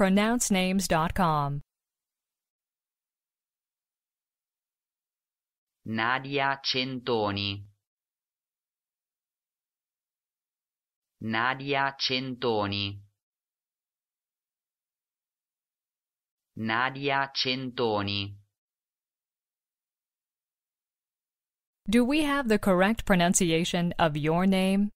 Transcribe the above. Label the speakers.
Speaker 1: pronouncenames.com.
Speaker 2: Nadia Centoni. Nadia Centoni. Nadia Centoni.
Speaker 1: Do we have the correct pronunciation of your name?